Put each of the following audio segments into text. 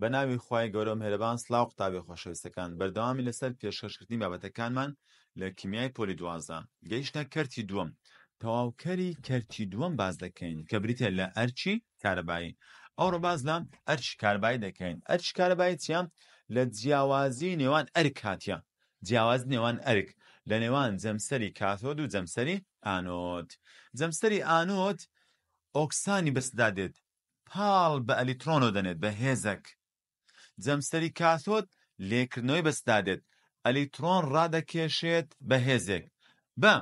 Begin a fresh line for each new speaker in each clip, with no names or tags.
بە ناوی خی گەورە و مهرەبان سلااو قوتابی خۆشەویستەکان بەردەوامی لەسەر پێشکەشکردنی بابەتەکانمان لە کیمیای پۆلی دوازە گەیشتە کەرتی دووەم تەواوکەری کەرتی دووەم باز دەکەین کە بریتە لە ئەرچی کارەبایی ئەوڕۆ باز لە ئەرچ کاربایی دەکەین ئەرچ کارەبایی چیان لە جیاوازی نێوان ئەرک هااتە جیاواز نێوان ئەرک لە نێوان جەمسەری کاتۆد و جەمسەری ئانۆت جەمسەری ئانۆت ئۆکسانی بەسدا دێت پاڵ بە ئەلیترۆنۆ دەنێت بە هێزەک جەمسەری کاتۆت لێکردنەوەی بەستادێت ئەلیترۆن ڕادەکێشێت بە هێزێک بە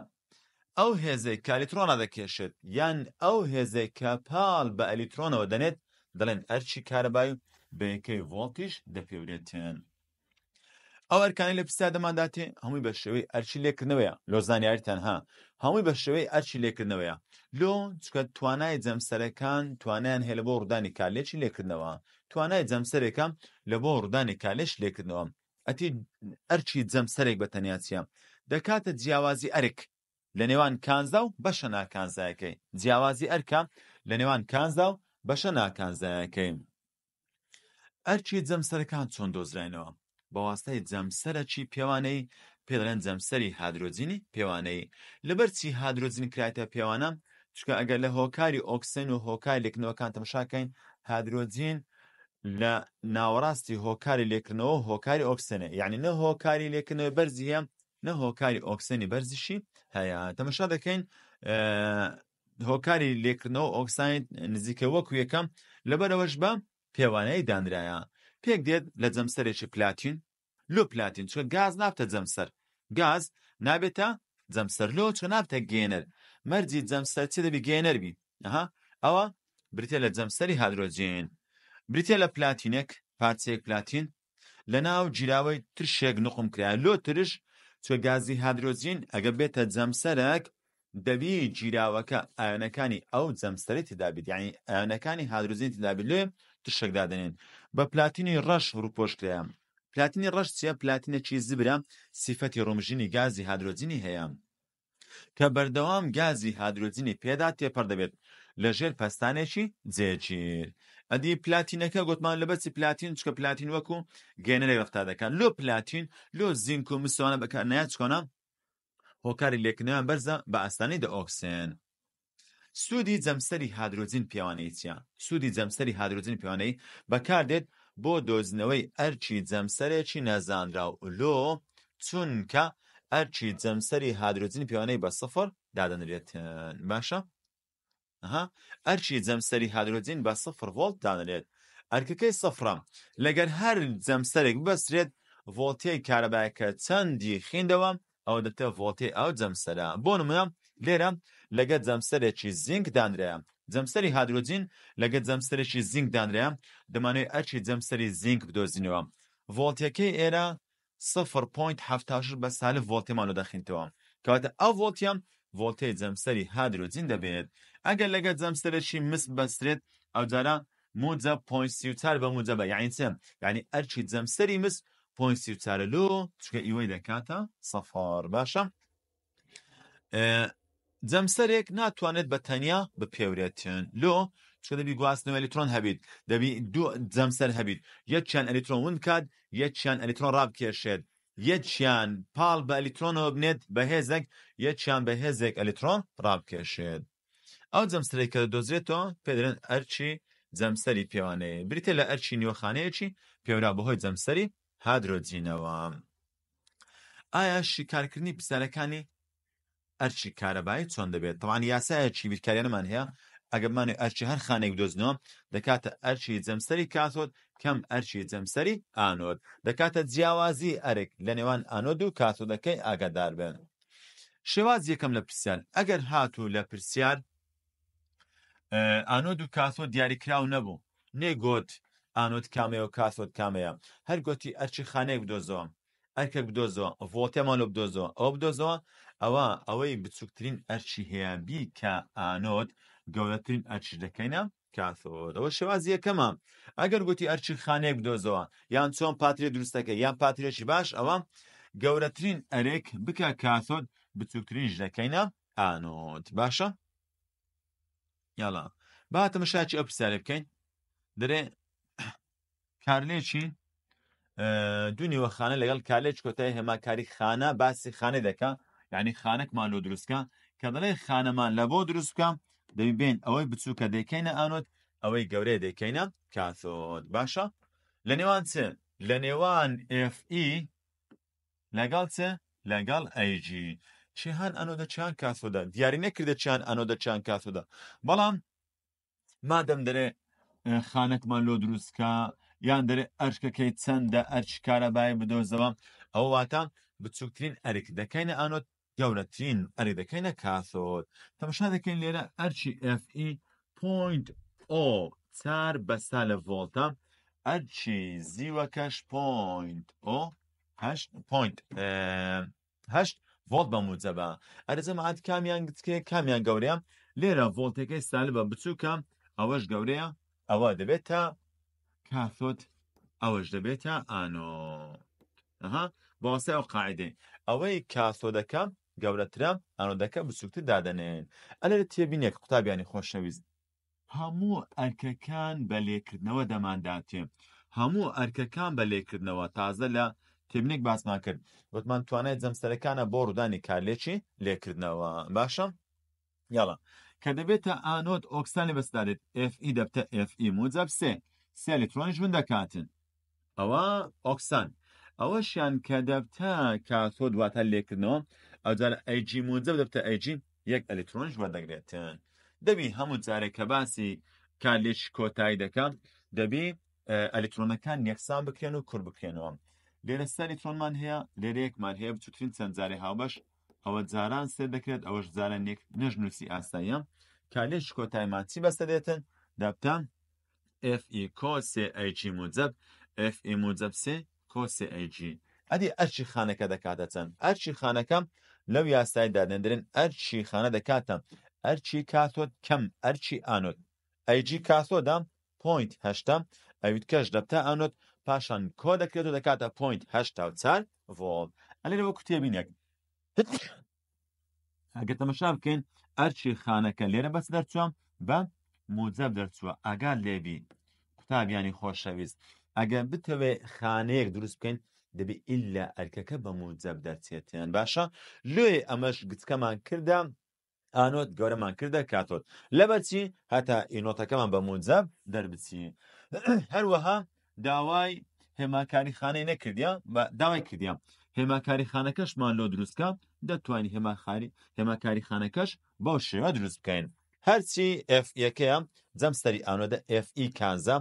ئەو هێزێک کە ئەلیترۆن ڕادەکێشێت یان ئەو هێزێک کە پاڵ بە ئەلیترۆنەوە دەنێت دەڵێن ئەرچی کارەبای بە یەکەی ڤۆڵتیش دەپێورێتێن ئەو ئەرکانی لە پستا دەماداتێ هەمووی بە شێوەی ئەرچی لێکردنەوەیە لۆزانیاریتان ها هەمووی بە شێوەی ئەرچی لێکردنەوەیە لۆ چکە توانای جەمسەرەکان توانیان هێ لە بۆ ڕوودانی کارلێکی لێکردنەوە توانای جەمسەرێکە لە بۆ ڕوودانی کالێش لێکردنەوە ئەتی ئەرچی جەمسەرێک بە تەنیاچیە دەکاتە جیاوازی ئەرک لە نێوان کانزا و بەشە ناکانزایەکەی جیاوازی ئەرکە لە نێوان کانزا و بەشە ناکانزایەکەی ئەرچی جەمسەرەکان چۆن دۆزراینەوە بە واستای جەمسەرەکی پێوانەی پێڵێن جەمسەری هادرۆزینی پێوانەی لەبەرچی هادرۆزین کرایتە پێوانە چکە ئەگەر لە هۆکاری ئۆکسن و هۆکای لێکنەوەکان تەمشاکەین هادرۆزین لە ناوەڕاستی هۆکاری لێکردنەوە هۆکاری ئۆکسنە یعنی نە هۆکاری لێکردنەوە بەرزی هەیە نە هۆکاری ئۆکسنی بەرزیشی هەیە تەمەشا دەکەین هۆکاری لێکردنەوە ئۆکسایت نزیکە وەکو یەکەم لەبەرەوەش بە پێوانەی دانرایە پێک دێت لە جەمسەرێکی پلاتین لۆ پلاتین چکە گاز نابتە جەمسەر گاز نابێتە جەمسەر لۆ چۆ نابتە گێنەر مەرجی جەمسەر چی دەبی گێنەر بی ئەوە بریتە لە جەمسەری هادرۆجین بریتە لە پلاتینێک پارچەیەک پلاتین لە ناو جیراوەی ترشێک نقم کرا لۆ ترش چۆگازی هادرۆزین ئەگە بێتە جەمسەرەك دەوی جیراوەکە ئاەنەکانی ئەو جەمسەری تدابیت یعنی ئاەنەکانی هادرۆزین تدابیت لێ ترشێکدادنێن بە پلاتینی ڕەش ڕووپۆشکرا پلاتینی ڕەش چیە پلاتینەکی زبرا سیفەتی ڕۆمژینی گازی هادرۆزینی هەیە کە بەردەوام گازی هادرۆزینی پێدا تێپەر دەبێت لەژێر پەستانێکی جێچیر ئەدی پلاتینەکە گوتمان لە بەچی پلاتین چکە پلاتین وەکو گێنەرێک ڕفتا دەکات لۆ پلاتین لۆ زینک و مسوانە بەکار نایە چکۆنە هۆکاری لێکنەوەیان بەرزە بە ئاستانی دە ئۆکسێن سوودی جەمسەری هادرۆزین پیاوانەی چیان سوودی جەمسەری هادرۆزین پیاوانەی بەکاردێت بۆ دۆزنەوەی ئەرچی جەمسەرێکی نەزانرا و لۆ چونکە ئەرچی جەمسەری هادرۆزین پیاوانەی بە سەفر دادەنرێتن باشە ئەرکی جەمسەری هادرۆجین بە سفر ڤۆلت دانرێت ئەرکەکەی سفرە لەگەر هەر جەمسەرێک بەسرێت ڤۆلتەی کارەبایەکە چەندی خیندەوە ئەو دەتە ڤۆلتی ئەو جەمسەرە بۆ نمونە لێرە لەگە جەمسەرێکی زینک دانرەیە جەمسەری هادرۆجین لەگە جەمسەرێکی زینک دانرەیە دەمانوێت ئەرکی جەمسەری زینک بدۆزینەوە ڤۆلتەکەی ئێرە سفر پوینت هەفتاش بە سالی ڤۆلتیمانۆ دەخینتەوە کەواتە ئەو ڤۆلتیان ڤۆلتەی جەمسەری هادرۆجین دەبێت ئەگەر لەگە جەمسەرشی مس بەسرێت ئەو جارە موجە پوینسیوتار بە موجە بە یاینچەم یعنی ئەرچی جەمسەری مس پوینسیوتارە لۆ چکە ئیوەی دەکاتە سەفار باشە جەمسەرێک ناتوانێت بە تەنیا بپێورێتن لۆ چکە دەبی گواستنەوە ئەلیکترۆن هەبیت دەبی دوو جەمسەر هەبیت یەک چیان ئەلیکترۆن ون کات یەک چیان ئەلیکترۆن ڕابکێشێت یەکیان پاڵ بە ئەلیکترۆنەوە بنێت بە هێزێک یەکیان بە هێزێک ئەلیکترۆن ڕابکێشێت ئەو جەمسەری کە دۆزرێتەوە پێدرێن ئەرچی جەمسەری پێوانەیە بریتە لە ئەرچی نیۆخانەیەکی پێورا بەهۆی جەمسەری هادرۆجینەوە ئایا شیکارکردنی پسەرەکانی ئەرچی کارەبایی چۆن دەبێت تەوان یاسایە چی بیرکاریانەمان هەیە ئەگەمانێ ئەرچی هەر خانێک دۆزنەوە دەکاتە ئەرچی جەمسەری کاتۆت کەم ئەرچی جەمسەری ئانۆت دەکاتە جیاوازی ئەرێک لە نێوان ئانۆد و کاتۆدەکەی ئاگادار بن شێواز یەکەم لە پرسیار ئەگەر هاتوو لە پرسیار ئانۆ دوو کاسۆ دیاریکراو نەبوو نێگوت ئانۆت کامەوە کاسۆت کامەیە هەر گوتی ئەرچی خانەیە بدۆزەوە ئەرکە بدۆزەوە ڤۆتێمان لە بدۆزەوە ئەو بدۆزەوە ئەوە ئەوەی بچووکترین ئەرچی هەیەبی کە ئانۆت گەورەترین ئەرچی دەکەینە کاسۆرەوە شێواز یەکەمە ئەگەر گوتی ئەرچی خانەیە بدۆزەوە یان چۆن پاترێ دروستەکە یان پاترێکی باش ئەوە گەورەترین ئەرێک بکە کاسۆت بچووکترین ژەکەینە ئانۆت باشە یاڵا با تەمەشاکی ئەو پرسیارە بکەین دەرێ کارلێکی دونیوە خانە لەگەڵ کالێک کۆتای هێماکاری خانە باسی خانە دەکا یعنی خانەکمان لۆ دروستکە کە دەڵێ خانەمان لە بۆ دروستکە دەبین ئەوەی بچووکە دەکەینە ئانۆت ئەوەی گەورەیە دەکەینە کاتۆت باشە لە نێوان چ لە نێوان FE لەگەڵ چ لەگەڵ ئەیجی چیان ئەنۆدە چیان کاتۆدا دیاری نەکردە چیان ئەنۆدە چیان کاتۆدا بەڵام مادەم دەرێ خانەکمان لۆ دروستکە یان دەرێ ئەرشکەکەی چەندە ئەرچ کارەبای بدۆزەوە ئەوە واتان بچووکترین ئەرک دەکەینە ئانۆ گەورەترین ئەرێ دەکەینە کاسۆت تەمەشا دەکەین لێرە ئەرچی FE پوینت ئۆ چار بەسا لە ڤۆڵتە ئەرچی زیوەکەش پوینت ئۆ هەشت پوینت هەشت ڤۆڵت بە موجەبە ئەرزەمەعات کامیان گچکێ کامیان گەورەیە لێرە ڤۆڵتەکەی سالی بە بچووکە ئەوەش گەورەیە ئەوە دەبێت تا کاثۆت ئەوەش دەبێتە ئانۆ بۆسێ ئەو قاعدەی ئەوەی کاسۆدەکە گەورەترە ئانۆدەکە بچووکتر دادەنێن ئەلەر تێبینێک قوتابیانی خۆشەویست هەموو ئەرکەکان بە لێکردنەوە دەمانداتێ هەموو ئەرکەکان بە لێکردنەوە تازە لە تێبنێک باسمان کرد وتمان توانای جەمسەرەکانە بۆ ڕوودانی کارلێکی لێکردنەوە باشە یاڵە کە دەبێتە ئانۆت ئۆکسانی بەستدارێت F e دەبتە F e موجب سێ سێ ئەلکترۆنیش من دەکاتن ئەوە ئۆکسان ئەوەشیان کە دەبتە کاتۆ دواتە لێکردنەوە ئەوجار ئەیG موجب دەبتە ئەیG یەک ئەلکترۆنیش بەدەگرێتن دەبی هەموو جارێک کە باسی کارلێکی کۆتایی دەکەم دەبی ئەلکترۆنەکان یەکسان بکرێن و کوور بکرێنەوە لێرە سەری تۆنمان هەیە لێرەیەکمان هەیە بچووترین چەند جارێ هاوبەش ئەوە جاران سێ دەکرێت ئەوەش جارە نێک نەژنووسی ئاساییە کالێش کۆتایمان چی بەستە دێتن دەبتان FE کۆسێG موجب FE موجب سێ کۆسێG ئەدی ئەرچی خانەکە دەکاتە چەند ئەرچی خانەکەم لەو یاسایدا دەندرن ئەرچی خانە دەکاتە ئەرچی کاتۆت کەم ئەرچی ئانۆت ئەیجی کاسۆدام پوینت هەشتا ئەویت کەش دەبتە ئانۆت پاشان کۆ دەکرێت و دەکاتە پوینت هشتا و چار ڤۆڵ ئەلێرەوە کوتێبینێک ئەگەر تەمەشا بکەین ئەرچی خانەکە لێرە بەس دەرچووە بە موجەب دەرچووە ئەگار لێبی قوتابیانی خۆشەویست ئەگەر بتەوێ خانەیەک دروست بکەین دەبێ ئللا ئەرکەکە بە موجەب دەرچێتیان باشە لێ ئەمەش گچکەمان کردە ئانۆت گەورەمان کردە کاتۆت لەبەرچی هەتا ئینۆتەکەمان بە موجەب دەربچی هەروەها داوای هێماکاریخانەی نەکردیا بە داوای کردیا هێماکاریخانەکەشمان لۆ دروستکە دەتوانانی هێماخاری هێماکاریخانەکەش بەو شێوە دروست بکەین هەرچی F1ەکەیە جەمسەری ئاۆدە FE کانزە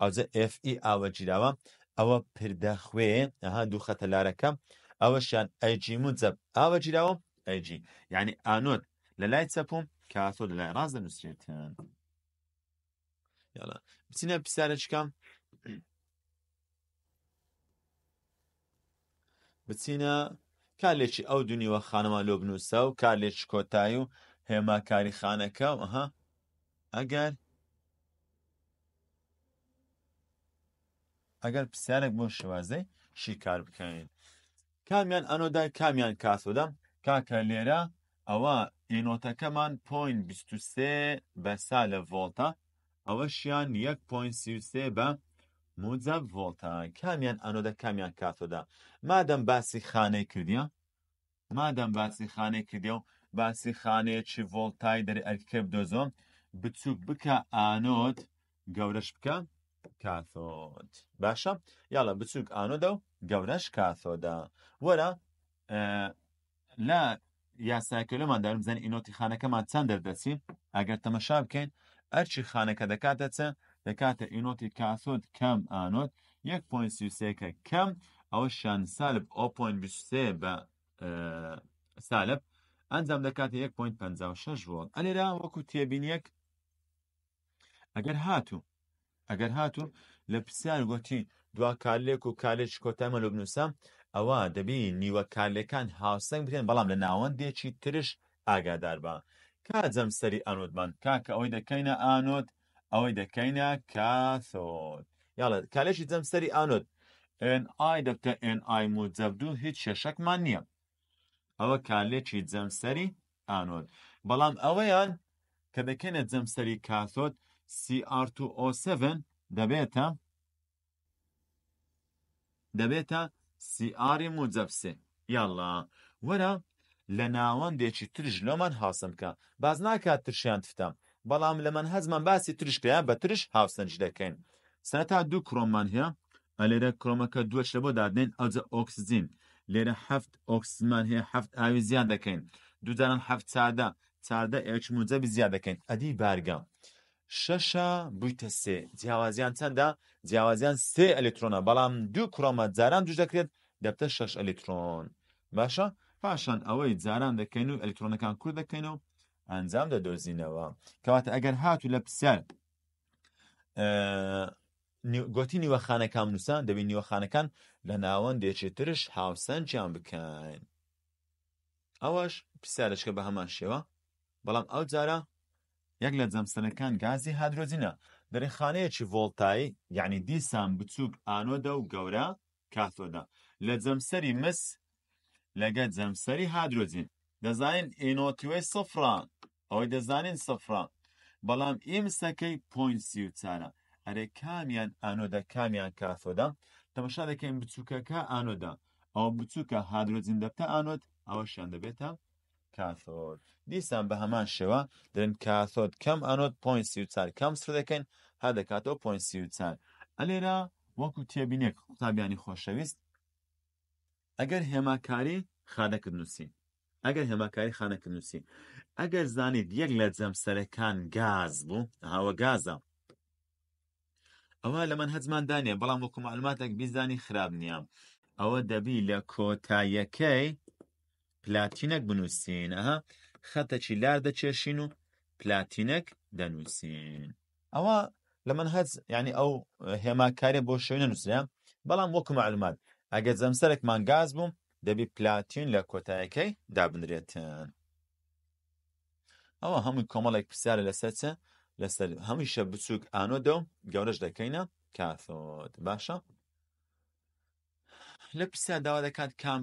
ئەوجە FE ئاوەگیراوە ئەوە پردەخوێ ئەها دوو خەتەلارەکە ئەوەشیان ئەجی مجەب ئاوەگیراوە ئەجی یعنی ئانۆت لە لای چەپم کاتۆ لە لای ڕاز دەنووسێتن یاڵە بچینە پرسیارە چکەم بچینە کالێکی ئەو دنیوە خانەوە لۆ بنووسە و کالێک کۆتایی و هێماکاری خانەکە و ئەها ئەگەر ئەگەر پرسیارێک بۆ شوازەی شی کار بکەین کامیان ئەنۆدای کامیان کاسۆدەم کاکە لێرە ئەوە ئینۆتەکەمان پوین 23 بە سا لە ڤۆڵتا ئەوە شیان 1.33 بە موجە ڤۆلتە کامیان ئەنۆدە کامیان کاتۆدا مادەم باسی خانەی کردیە مادەم باسی خانەی کردی و باسی خانەیەکی ڤۆلتای دەری ئەرکە بدۆزۆم بچووک بکە ئانۆت گەورەش بکە کاتۆت باشە یاڵە بچووک ئانۆدا و گەورەش کاتۆدا وەرە لە یاساکەلومان دارم زەن ئینۆتی خانەکەمان چەند دەردەچی ئەگەر تەمەشا بکەین ئەرچی خانەکە دەکاتە چە دەکاتە ئینۆتی کاسۆت کەم ئانۆت 1.سیکە کەم ئەوە شان سالب 0.23 بە سالب ئەنجام دەکاتە 1.56 ڤۆلت ئەلێرا وەکو تێبینیەک ئەگەر هاتوو ئەگەر هاتوو لە پرسیار گوتی دوا کارلێک و کالێک کۆتەمە لە بنووسە ئەوە دەبی نیوە کارلەکان هاوسەنگ بکەن بەڵام لە ناوەندێکی ترش ئاگادار بە کاتجەم سەری ئانۆتمان کاکە ئەوەی دەکەینە ئانۆت ئەوەی دەکەینە کاثۆت یاڵە کالێکی جەمسەری ئانۆت ئای دەبتە ئای موجەب دوو هیچ شەشەکمان نییە ئەوە کالێکی جەمسەری ئانۆت بەڵام ئەوەیان کە دەکەنە جەمسەری کاثۆت CR2O7 دەبێتە دەبێتە سیئاری موجەبسێ یاڵە وەرە لە ناوەندێکی ترژ لۆمان حاسم کە باز ناکات ترشیان تفتە بەڵام لە من هەزمان باسی ترشکیا بە ترش هاوسنج دەکەین سەرتا دوو کرۆممان هەیە ئەلێرە کرۆمەکە دووەش لە بۆ دادنین ئەجە ئۆکسزین لێرە هەفت ئۆکسمان هەیە هەفت ئاوی زیان دەکەین دوودانم هەفت چادە چاردە ئێچموجە زیاد دەکەین ئەدی بارگە شەشە بوویتە سێ جیاوازیان چەندە جیاوازیان سێ ئەلکترۆنە بەڵام دوو کرۆمە جاران دوش دەکرێت دەبتە شەش ئەلکترۆن باشە پاشان ئەوەی جاران دەکەین و ئەلکترۆنەکان کوور دەکەین و ئەنجام دەدۆزینەوە کەواتە ئەگەر هاتو لە پرسیار گوتی نیوەخانە کام نووسان دەبین نیوەخانەکان لە ناوەندێکی ترش هاوسەنجیان بکەن ئەوەش پرسیارشکە بە هەمان شێوە بەڵام ئەو جارە یەک لە جەمسەرەکان گازی هادرۆزینە دەرێخانەیەکی ڤۆلتایی یعنی دیسان بچووک ئانۆدە و گەورە کاتۆدا لە جەمسەری مس لەگە جەمسەری هادرۆزین دەزانین ئینۆتیوەی سفران ئەوەی دەزانین سەفرا بەڵام ئێمسەکەی پوین سی و چارە ئەرێ کامیان ئانۆدا کامیان کافۆدا تەمەشا دەکەین بچووکەکە ئانۆدا ئەو بچووکە هادرۆزین دەبتە ئانۆت ئەوەشیان دەبێتە کاثۆر دیسان بە هەمان شێوە درن کاثۆت کەم ئەنۆت پوین سی و چار کەم سر دەکەین ها دەکاتەوە پوین سی و چار ئەلێرە وەکو تێبینێک قوتابیانی خۆشەویست ئەگەر هێماکاری خانەکرد نووسین ئەگەر هێماکاری خانەکرد نووسین ئەگەر زانیت یەک لە جەمسەرەکان گاز بوو هاوە گازە ئەوە لە من هەزمان دانێ بەڵام وەکو معلوماتێک بیزانی خراپ نییە ئەوە دەبی لە کۆتاییەکەی پلاتینەک بنووسین ئەها خەتەکی لار دەچێشین و پلاتینەک دەنووسین ئەوە لە من هەز ینی ئەو هێماکاری بۆ شوێنە نووسە بەڵام وەکو معلومات ئەگەر جەمسەرێکمان گاز بووم دەبی پلاتین لە کۆتایەکەی دابنرێتن ئەوە هەمووی کۆمەڵێک پرسیارە لەسەر چە لەسەر هەمیشە بچووک ئانۆدە و گەورەش دەکەینە کاتۆت باشە لە پرسیار داوا دەکات کام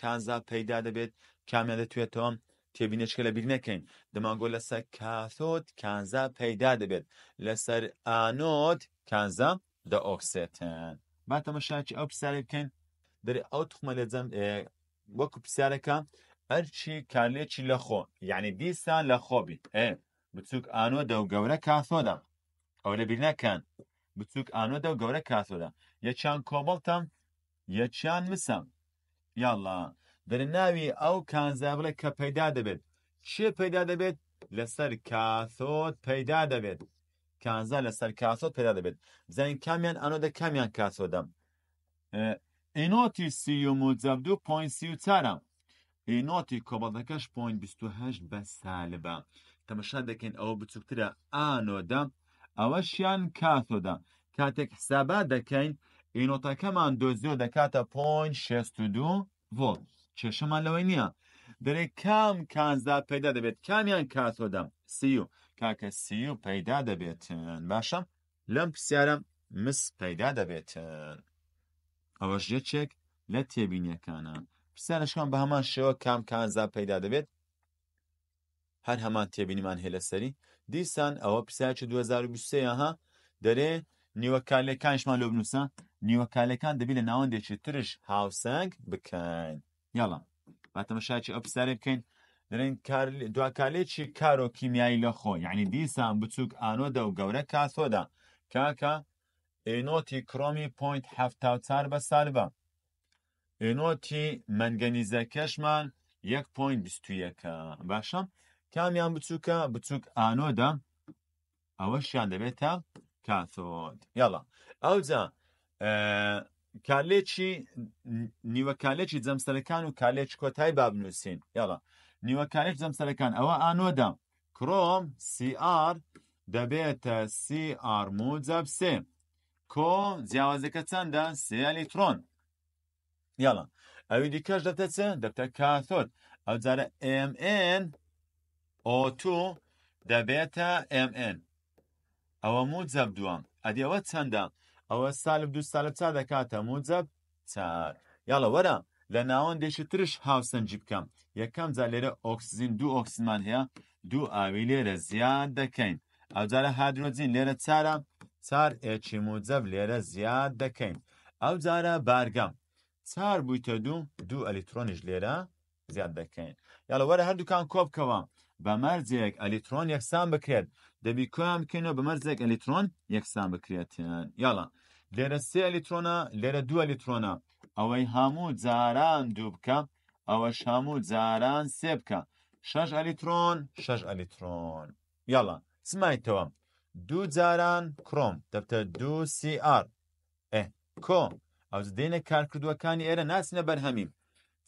کازا پەیدا دەبێت کامیان دەتوێتەوە تێبینەشکە لە بیر نەکەین دەماگۆ لەسەر کاتۆت کانزا پەیدا دەبێت لەسەر ئانۆت کانزا دە ئۆکسێتن با تەمەشاکی ئەو پرسیارێ بکەین دەری ئەو تخمە لە جەم وەکو پرسیارەکە ئەرچی کالێکی لەخۆ یعنی دیسان لەخۆ بیت ئێ بچووک ئانۆ دەو گەورە کاسۆدا ئەو لە بیرنەکەن بچووک ئانۆ دەو گەورە کاسۆدا یەچیان کۆمەڵتم یەچیان مسم یاڵا دەرناوی ئەو کانزابلە کە پەیدا دەبێت چێ پەیدا دەبێت لەسەر کاسۆت پەیدا دەبێت کانزا لەسەر کاسۆت پەیدا دەبێت بزانین کامیان ئانۆدە کامیان کاسۆدەم ئینۆتی سی و مجەبدو پۆین سی و چارم هێنۆتی کۆمەڵەکەش پوین 28 بە سالبە تەمەشا دەکەین ئەوە بچووکترە ئانۆدا ئەوەشیان کاتۆدا کاتێک حسابا دەکەین ئینۆتەکەمان دۆزیۆ دەکاتە پۆین 62 ڤۆ چێشەمان لەوەی نییە دەرێ کام کانزا پەیدا دەبێت کامیان کاتۆدا سی و کاکە سی و پەیدا دەبێتن باشە لەم پرسیارە مس پەیدا دەبێتن ئەوەش یەکێک لە تێبینیەکانە پرسیارەشان بە هەمان شێوە کام کانزا پەیدا دەبێت هەر هەمان تێبینیمان هێ لەسەری دیسان ئەوە پرسیارکی 2023یاها دەرێ نیوەکالەکانشمان لۆ بنووسە نیوەکالەکان دەبی لە ناوەندێکی ترش هاوسنگ بکەین یاڵە باتەمەشاکی ئەو پرسیارێ بکەین دەرێن دواکالێکی کارۆکیمیایی لە خۆ یعنی دیسان بچووک ئانۆدا و گەورە کاسۆدا کاکە ئێنۆتی کڕۆمی پوینت هەفتاو چار بە سالبە ئێنۆتی مەنگەنیزەکەشمان 1.21ەکە باشە کامیان بچووکە بچووک ئانۆدا ئەوەشیان دەبێتە کاتۆت یاڵە ئەوجا کالێکی نیوە کالێکی جەمسەرەکان و کالێک کۆتای بابنووسین یاڵە نیوە کالێک جەمسەرەکان ئەوە ئانۆدا کرۆم سیR دەبێتە سیR موجەب سێ کۆ جیاوازەکە چەندە سێ ئەلیترۆن یاڵە ئەوی دیکەش دەبتە چ دەبتە کاتۆد ئەو جارە MN O2 دەبێتە MN ئەوە موجەب دووەم ئەدیەوە چەندە ئەوە سالب دو سالب چا دەکاتە موجەب چار یاڵە وەرە لە ناوەندێکی ترش هاوسەنجی بکەم یەکەم جا لێرە ئۆکسزین دوو ئۆکسمان هەیە دوو ئاوی لێرە زیاد دەکەین ئەوجارە هادرۆزین لێرە چارە چار ئێچی موجەب لێرە زیاد دەکەین ئەو جارە بارگەم چار بوویتە دوو دوو ئەلیکترۆنیش لێرە زیاد دەکەین یاڵە وەرە هەردووکان کۆ بکەوە بە مەرجێک ئەلیکترۆن یەکسان بکرێت دەبی کویان بکەینەوە بە مەرجێک ئەلیکترۆن یەکسان بکرێتن یاڵە لێرە سێ ئەلیکترۆنە لێرە دوو ئەلیکترۆنە ئەوەی هەموو جاران دوو بکە ئەوە شاموو جاران سێ بکە شەش ئەلیکترۆن شەش ئەلیکترۆن یاڵە سمایتەوە دوو جاران کرۆم دەبتە دوو سیR کۆم سی کارکردووەکانی ئێرە ناچنە بەرهەمیم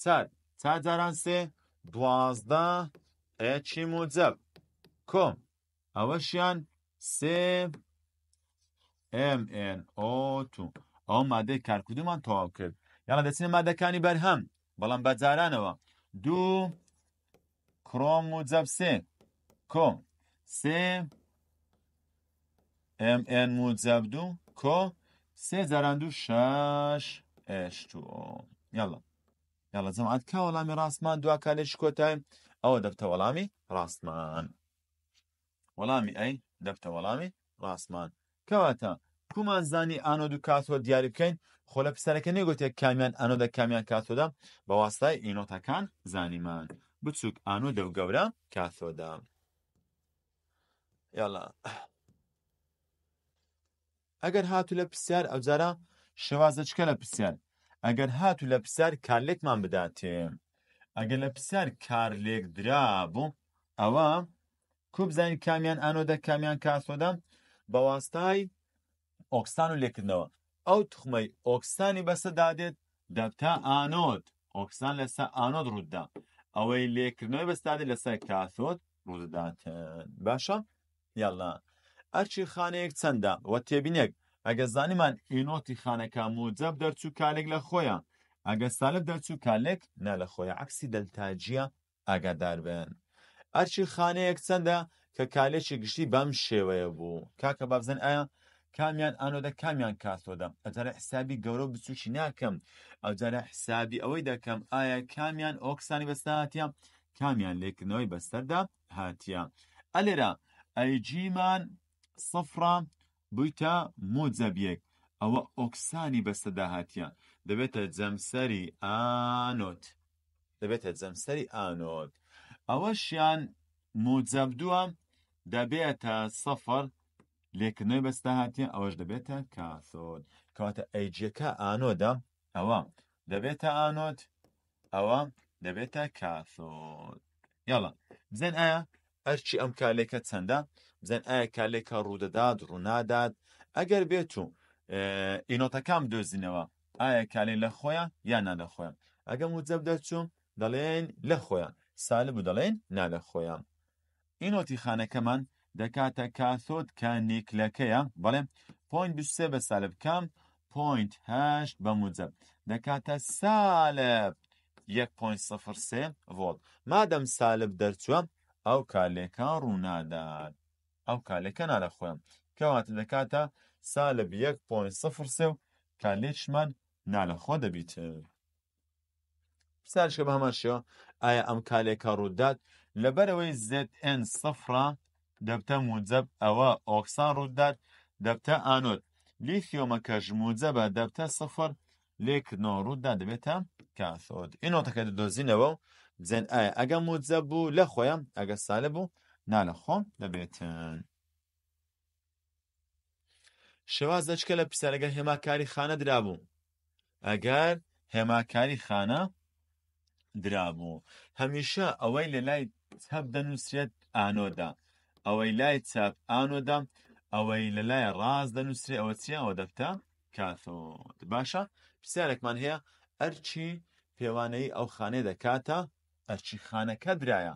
چار چار جاران سێ دوازدە ئەچی موجەب کۆم ئەوەشیان سێ MNO2 ئەو مادەی من تەواو کرد یعنی دەچینە ماده بەرهەم بەڵام هم دوو کڕۆم و سه. کم. سه. سێ این موجب دو. کۆ سێ جاران دوو شش ئێش یاڵە یاڵە جەمعات کا وەڵامی ڕاستمان دو کالێش کۆتایم ئەوە دەبتە وەڵامی ڕاستمان وەڵامی ئەی دەبتە وەڵامی ڕاستمان کەواتە کومان زانی ئانۆ دوو کاتۆ دیاری بکەین خۆ لە پسەرەکە نێگوتێک کامیان ئەنۆدە کامیان کاتۆدا بە واستای ئینۆتەکان زانیمان بچووک ئانۆ دەو گەورە کاتۆدا یاڵە ئەگەر هاتو لە پرسیار ئەوجارە شێوازەچکە لە پرسیار ئەگەر هاتو لە پرسیار کارلێکمان بداتێ ئەگەر لە پرسیار کارلێک درا بوو ئەوە کوب زانین کامیان ئانۆدە کامیان کاسۆدا بەواستای ئۆکسان و لێکردنەوە ئەو تخمەی ئۆکسانی بەسە دادێت دەبتا ئانۆت ئۆکسان لەسەر ئانۆت ڕوودا ئەوەی لێکردنەوەی بەستادێت لەسەر کاسۆت ڕوودەداتن باشە یاڵە ئەرچی خانەیەک چەندە وە تێبینێک ئەگە زانیمان ئینۆتی خانەکە موجەب دەرچوو کالێک لە خۆیان ئەگە سالب دەرچوو کالێک نە لە خۆی عکسی دەلتاجیە ئاگادار بن ئەرچی خانەیەک چەندە کە کالێکی گشتی بەم شێوەیە بوو کاکە بابزن ئایا کامیان ئانۆدە کامیان کاتۆدەم ئەجارە حسابی گەورە بچوشی ناکەم ئەوجارە حسابی ئەوەی دەکەم ئایا کامیان ئۆکسانی بەستاهاتە کامیان لێکردنەوەی بەسەردا هاتیە ئەلێرە ئەیجیمان سفرە بوویتە موجەبیەک ئەوە ئۆکسانی بەسەداهاتیە دەبێتە جەمسەری ئانۆت دەبێتە جەمسەری ئانۆت ئەوەشیان موجەب دووە دەبێتە سەفەر لێکنەوەی بەستاهاتیە ئەوەش دەبێتە کاسۆت کەواتە ئەیجەکە ئانۆدا ئەوە دەبێتە ئانۆت ئەوە دەبێتە کاسۆت یاڵە بزێن ئایا ئەرچی ئەم کالێکە چەندە بزەن ئایا کالێکە ڕوودەدات ڕوونادات ئەگەر بێت و ئینۆتەکام دۆزینەوە ئایا کالێک لە خۆیان یان نالە خۆیان ئەگەم وجەب دەرچوو دەڵێن لە خۆیان سالب دەڵێن نالە خۆیان ئینۆتی خانەکەمان دەکاتە کاتۆت کە نیکلەکەیە بەڵێ پوینت سێ بە سالبکەم پوینت هەشت بە موجەب دەکاتە سالب 1.03 ڤۆڵت مادەم سالب دەرچووە ئەو کالێکە ڕوونادات ئەو کالێکە نالە خۆیان کەواتە دەکاتە سالب یەک پۆین سفر سێ و کالێکشمان نالەخۆ دەبیتر پرسیارشکە بە هەمەشەوە ئایا ئەم کالێکە ڕوودات لەبەرەوەی ZN سفرا دەبتە موجب ئەوە ئۆکسان ڕوودات دەبتە ئانوت لیثیۆمەکەش موجبە دەبتە سفر لێک نۆڕوودا دەبێتە کاثۆت ئینۆتەکە دۆزینەوە و بزێن ئایا ئەگە موجە بوو لە خۆیان ئەگە سالە بوو نا لە خۆم دەبێتن شێواز دەچکە لە پرسیارەگەر هێماکاری خانە درابوو ئەگەر هێماکاری خانە درابوو هەمیشە ئەوەی لە لای چاپ دەنووسێت ئانۆدا ئەوەی لای چاپ ئانۆدا ئەوەی لە لای ڕاز دەنووسێت ئەوە چیا ئەوە دەفتە کاتۆ باشە پرسیارێکمان هەیە ئەرچی پێوانەی ئەو خانێ دەکاتە ئەرچیخانەکە درایە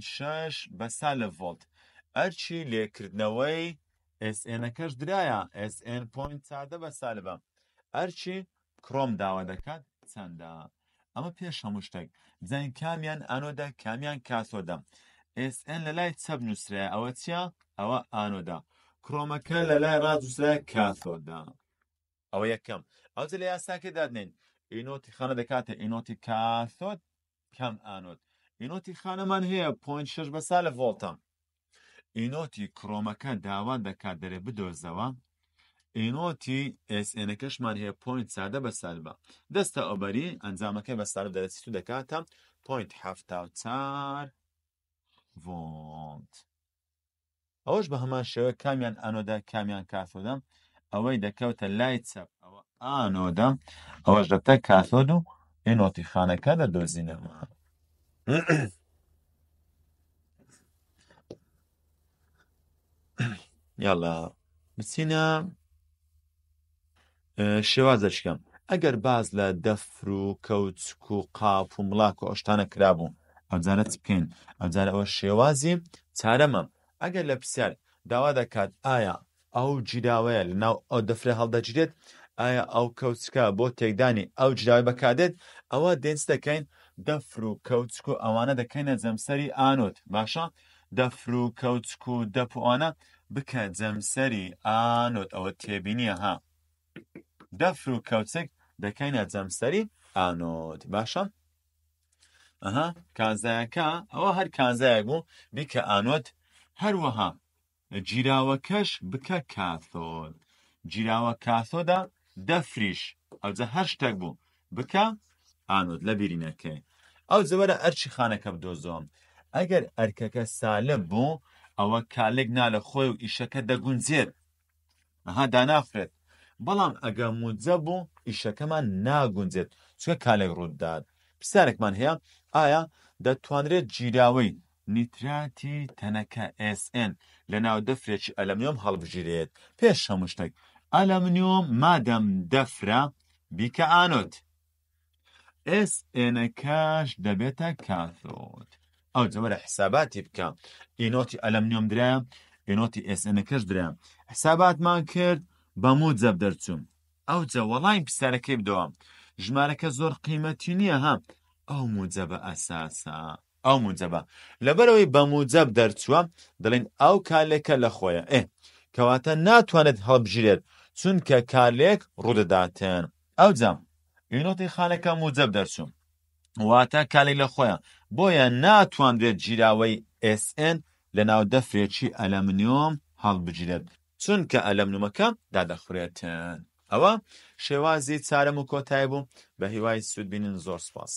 6 بە سا لە ڤۆلت ئەرچی لێکردنەوەی SNەکەش درایە SN پوینت چادە بە سالە بە ئەرچی کڕۆم داوا دەکات چەندە ئەمە پێش هەموو شتێک بزانین کامیان ئانۆدا کامیان کاسۆدا SN لە لای چەب نووسرە ئەوە چیا ئەوە ئانۆدا کڕۆمەکە لە لای ڕازوسرە کاسۆدا ئەوە یەکەم ئەوجە لە یاساکە دادنین ئینۆتی خانە دەکاتە ئینۆتی کاسۆت کەم ئانوت ئینۆتی خانەمان هەیە پوین شش بە سالە ڤۆڵتە ئینۆتی کرۆمەکە داوان دەکات دەرێ بدۆزەوە ئینۆتی ئسNەکەشمان هەیە پوین سادە بە سالبە دەستە ئۆبەری ئەنجامەکەی بە سال دەرەچیت و دەکاتە پوین هەفتا و چار ڤۆنت ئەوەش بە هەمان شێوە کامیان ئانۆدا کامیان کاتۆدەم ئەوەی دەکەوتە لای چەپ ئەوە ئانۆدا ئەوەش دەتە کاتۆد و ئێ نۆتیخانەکە دەدۆزینەوە. یاڵە بچینە شێوازەشکەم ئەگەر باز لە دەفر و کەوتچک و قاپ و مڵاک و ئەشتانە کرابوو ئەوجارە بکەین ئەوجار ئەوە شێوازی چارەمە ئەگەر لە پرسیار داوا دەکات ئایا ئەو جیراوەیە لە ناو ئەو دەفرە هەڵدەجرێت ئایا ئەو کەوتچکە بۆ تێدانی ئەو جراوی بەکادێت ئەوە دێنس دەکەین دەفر و کەوتچک و ئەوانە دەکەینە جەمسەری ئانوت باشە دەفر و کەوتچک و دەپوانە بکە جەمسەری ئانوت ئەوە تێبینیە ها دەفر و کەوتچک دەکەینە جەمسەری ئانوت باشە ئەها کازایەکە ئەوە هەر کازایەک بوو بیکە ئانوت هەروەها جیراوەکەش بکە کاثۆل جیراوە کاثۆدا ده فریش ئەو جە هەر شتێک بوو بکە ئانود لە بیرینەکەی ئەو جەوەرە ئەرچی خانەکە بدۆزۆم ئەگەر ئەرکەکە سالە بوو ئەوە کالێک نا لە خۆی و ئیشەکە دەگونجێت ئەها دانافرێت بەڵام ئەگە موجە بوو ئیشەکەمان ناگونجێت چکە کالێک ڕوودداد پرسیارێکمان هەیە ئایا دەتوانرێت جیراوەی نیتراتی تەنەکە SN لە ناو دەفرێکی ئەلەمیۆم هەڵبژیرێت پێش هەموو شتێک ئەلەمنیۆم مادەم دەفرە بیکە ئانۆت ئێنەکەش دەبێتە کاتۆت ئەو جەوەرە حساباتی بکە ئینۆتی ئەلەمنیۆم درە ئینۆتی ئسنەکەش درە حساباتمان کرد بەموو جەب دەرچوم ئەو جە وەڵای پسەرەکەی بدەوە ژمارەکە زۆر قیمەتی نییە هە ئەو موجەبە ئەساسە ئەو موجەبە لەبەرەوەی بە موجەب دەرچووە دەڵێن ئەو کالێکە لە خۆیە ئێ کەواتە ناتوانێت هەڵبژێت چونکە کارلێک ڕوودەداتن ئەو جەم یونۆتی خانەکە موجەب دەرچوم واتە کالی لە خۆیان بۆیە ناتواندوێت جیراوەی SN لە ناو دەفرێکی ئەلەمنیۆم هەڵبگیرێت چونکە ئەلەمنومەکە دادەخورێتن ئەوە شێوازی چارەم و کۆتای بوو بە هیوای سوودبینن زۆر سپاس